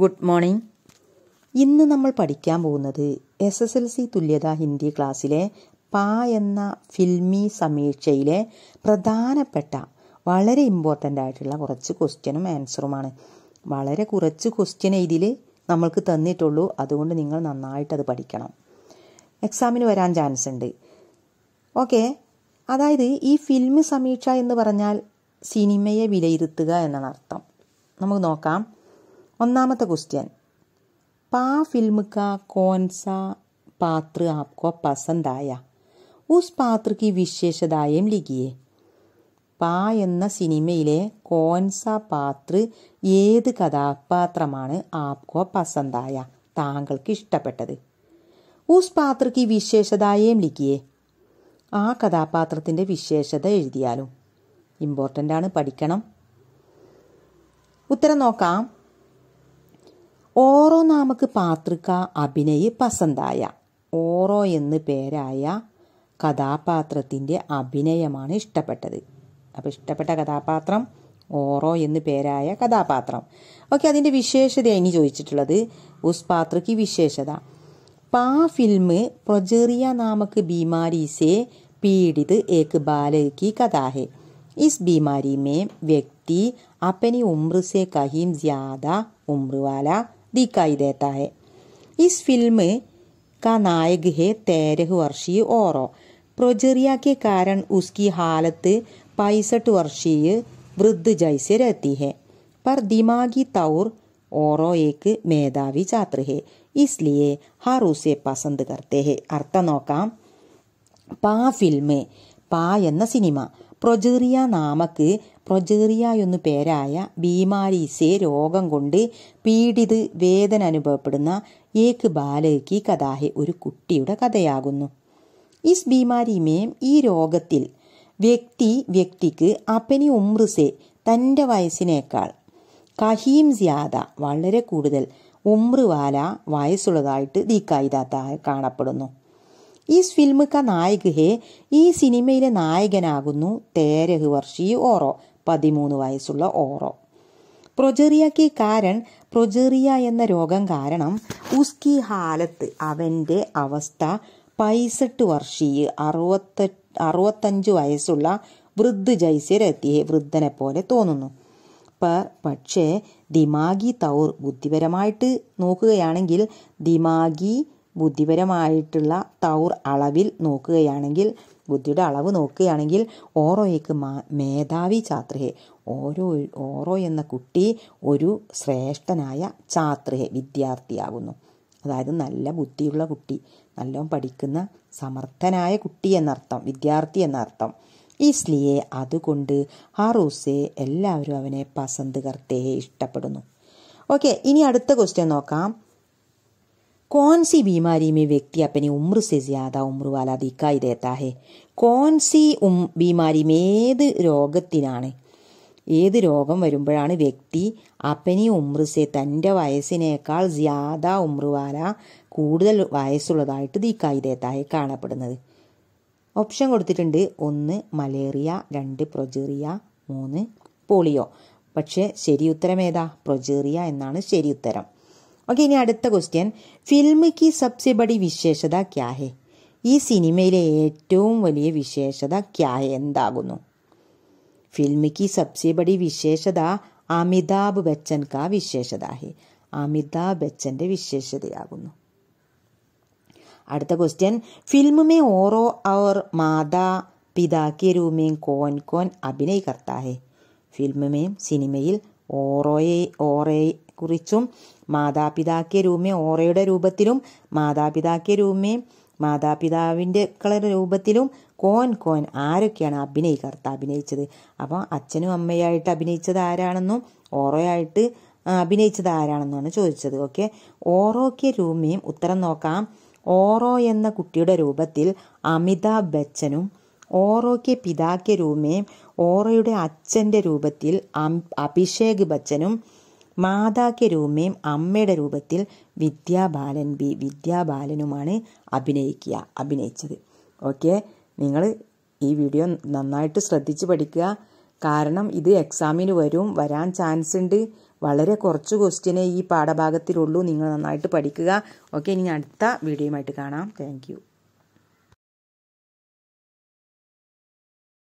good morning ഇന്ന് നമ്മൾ പഠിക്കാൻ പോകുന്നത് എസ് എസ് എൽ സി തുല്യതാ ഹിന്ദി ക്ലാസ്സിലെ പാ എന്ന ഫിൽമി സമീക്ഷയിലെ പ്രധാനപ്പെട്ട വളരെ ഇമ്പോർട്ടൻ്റ് ആയിട്ടുള്ള കുറച്ച് ക്വസ്റ്റ്യനും ആൻസറുമാണ് വളരെ കുറച്ച് ക്വസ്റ്റ്യൻ ഇതിൽ നമ്മൾക്ക് തന്നിട്ടുള്ളൂ അതുകൊണ്ട് നിങ്ങൾ നന്നായിട്ട് അത് പഠിക്കണം എക്സാമിന് വരാൻ ചാൻസ് ഉണ്ട് ഓക്കെ അതായത് ഈ ഫിൽമി സമീക്ഷ എന്ന് പറഞ്ഞാൽ സിനിമയെ വിലയിരുത്തുക എന്നാണ് അർത്ഥം നമുക്ക് നോക്കാം ഒന്നാമത്തെ ക്വസ്റ്റ്യൻ പാ ഫിൽമ കാ കോൻസ പാത്ര ആപ്കോ പസന്തായ ഉസ് പാത്രക്ക് വിശേഷതായം ലിഖിയേ പാ എന്ന സിനിമയിലെ കോൻസ പാത്ര ഏത് കഥാപാത്രമാണ് ആപ്കോ പസന്തായ താങ്കൾക്ക് ഇഷ്ടപ്പെട്ടത് ഉസ് പാത്രക്ക് വിശേഷതായം ലിഖിയേ ആ കഥാപാത്രത്തിൻ്റെ വിശേഷത എഴുതിയാലും ഇമ്പോർട്ടൻ്റ് ആണ് പഠിക്കണം ഉത്തരം നോക്കാം ഓറോ നാമക്ക് പാത്രിക അഭിനയ പസന്തായ ഓറോ എന്ന് പേരായ കഥാപാത്രത്തിൻ്റെ അഭിനയമാണ് ഇഷ്ടപ്പെട്ടത് അപ്പോൾ ഇഷ്ടപ്പെട്ട കഥാപാത്രം ഓറോ എന്ന് പേരായ കഥാപാത്രം ഓക്കെ അതിൻ്റെ വിശേഷത ഇനി ചോദിച്ചിട്ടുള്ളത് ഉസ് പാത്രയ്ക്ക് വിശേഷത പാ ഫിലിം പ്രൊജറിയ നാമക്ക് ബീമാരീസെ പീഡിത് ഏക്ക് ബാലയ്ക്ക് കഥാഹെ ഇസ് ബീമാരിമേ വ്യക്തി अपनी उम्र से कहीं ज़्यादा उम्र वाला दिखाई देता है इस फिल्म का नायक है तेरह वर्षीय ओरो प्रोजेरिया के कारण उसकी हालत पैंसठ वर्षीय वृद्ध जैसे रहती है पर दिमागी तौर ओरो एक मेधावी छात्र है इसलिए हर उसे പസന്ത് കർത്തേ അർത്ഥം നോക്കാം പാ पा പാ എന്ന सिनेमा പ്രൊജേറിയ നാമക്ക് പ്രൊജേറിയ എന്നു പേരായ ബീമാരീസെ രോഗം കൊണ്ട് പീഡിത് വേദന അനുഭവപ്പെടുന്ന ഏക്ക് ബാലകി കഥാഹെ ഒരു കുട്ടിയുടെ കഥയാകുന്നു ഇസ് ബീമാരിമേം ഈ രോഗത്തിൽ വ്യക്തി വ്യക്തിക്ക് അപ്പനി ഉമ്രുസെ തൻ്റെ വയസ്സിനേക്കാൾ കഹീം സ്യാദ വളരെ കൂടുതൽ ഉമ്രുവാല വയസ്സുള്ളതായിട്ട് ദീക്കായിതാത്ത കാണപ്പെടുന്നു ഈ ഫിൽമ് ക ഹേ ഈ സിനിമയിലെ നായകനാകുന്നു തേരഹ് വർഷി ഓറോ പതിമൂന്ന് വയസ്സുള്ള ഓറോ പ്രൊജറിയക്ക് കാരൻ പ്രൊജറിയ എന്ന രോഗം കാരണം ഉസ്കി ഹാലത്ത് അവൻ്റെ അവസ്ഥ പൈസെട്ട് വർഷി അറുപത്ത അറുപത്തഞ്ച് വയസ്സുള്ള വൃദ്ധ ജൈസ്യരെത്തിയെ വൃദ്ധനെ പോലെ തോന്നുന്നു പക്ഷേ ദിമാഗി തൗർ ബുദ്ധിപരമായിട്ട് നോക്കുകയാണെങ്കിൽ ദിമാഗി ബുദ്ധിപരമായിട്ടുള്ള തൗർ അളവിൽ നോക്കുകയാണെങ്കിൽ ബുദ്ധിയുടെ അളവ് നോക്കുകയാണെങ്കിൽ ഓറോയ്ക്ക് മാ മേധാവി ഛാത്രയെ ഓരോ ഓറോ എന്ന കുട്ടി ഒരു ശ്രേഷ്ഠനായ ഛാത്രയെ വിദ്യാർത്ഥിയാകുന്നു അതായത് നല്ല ബുദ്ധിയുള്ള കുട്ടി നല്ലോം പഠിക്കുന്ന സമർത്ഥനായ കുട്ടി എന്നർത്ഥം വിദ്യാർത്ഥി എന്നർത്ഥം സ്ലിയെ അതുകൊണ്ട് ഹാറൂസെ എല്ലാവരും അവനെ പസന്ത് കർത്തേ ഇഷ്ടപ്പെടുന്നു ഓക്കെ ഇനി അടുത്ത ക്വസ്റ്റ്യൻ നോക്കാം कौन सी बीमारी में व्यक्ति अपनी उम्र से ज़्यादा उम्र वाला दिखाई देता है कौन സി ബീമാരി ഏത് രോഗത്തിനാണ് ഏത് രോഗം വരുമ്പോഴാണ് വ്യക്തി അപ്പനി ഉമ്രസെ തൻ്റെ വയസ്സിനേക്കാൾ ജ്യാദ ഉമ്രുവാല കൂടുതൽ വയസ്സുള്ളതായിട്ട് ദിക്കായി ദേത്തായി കാണപ്പെടുന്നത് ഓപ്ഷൻ കൊടുത്തിട്ടുണ്ട് ഒന്ന് മലേറിയ രണ്ട് പ്രൊജീറിയ മൂന്ന് പോളിയോ പക്ഷേ ശരി ഉത്തരം ഏതാ പ്രൊജീറിയ എന്നാണ് ശരി ഉത്തരം ഓക്കെ ഇനി അടുത്ത ക്വസ്റ്റ്യൻ ഫിൽമ് കി സബ്സെ ബഡി വിശേഷത ക്യാ ഈ സിനിമയിലെ ഏറ്റവും വലിയ വിശേഷത ക്യാ എന്താകുന്നു ഫിൽമ് കി സബ്സെ ബഡി വിശേഷത അമിതാഭ് ബച്ചൻ കാ വിശേഷത ഹെ അമിതാഭ് ബച്ചൻ്റെ വിശേഷതയാകുന്നു അടുത്ത ക്വസ്റ്റ്യൻ ഫിൽമ് മേ ഓറോ അവർ മാതാ പിതാ രൂമേം കോൻ കോൻ അഭിനയ് കർത്താ ഹെ മേം സിനിമയിൽ ഓറോയെ ഓറേ കുറിച്ചും മാതാപിതാക്കിയ രൂമേ ഓറയുടെ രൂപത്തിലും മാതാപിതാക്കിയ രൂമേ മാതാപിതാവിൻ്റെ രൂപത്തിലും കോൻ കോൻ ആരൊക്കെയാണ് അഭിനയികർത്ത അഭിനയിച്ചത് അപ്പോൾ അച്ഛനും അമ്മയായിട്ട് അഭിനയിച്ചത് ആരാണെന്നും ഓറോയായിട്ട് അഭിനയിച്ചത് ആരാണെന്നാണ് ചോദിച്ചത് ഓക്കെ ഓറോയ്ക്ക് രൂമയും ഉത്തരം നോക്കാം ഓറോ എന്ന കുട്ടിയുടെ രൂപത്തിൽ അമിതാഭ് ബച്ചനും ഓറോയ്ക്ക് പിതാക്കിയ രൂമയും ഓറോയുടെ അച്ഛൻ്റെ രൂപത്തിൽ അഭിഷേക് ബച്ചനും മാതാക്യ രൂമയും അമ്മയുടെ രൂപത്തിൽ വിദ്യാബാലൻ ബി വിദ്യാബാലനുമാണ് അഭിനയിക്കുക അഭിനയിച്ചത് ഓക്കെ നിങ്ങൾ ഈ വീഡിയോ നന്നായിട്ട് ശ്രദ്ധിച്ച് പഠിക്കുക കാരണം ഇത് എക്സാമിന് വരും വരാൻ ചാൻസ് ഉണ്ട് വളരെ കുറച്ച് ക്വസ്റ്റ്യനെ ഈ പാഠഭാഗത്തിലുള്ളൂ നിങ്ങൾ നന്നായിട്ട് പഠിക്കുക ഓക്കെ ഇനി അടുത്ത വീഡിയോയുമായിട്ട് കാണാം താങ്ക്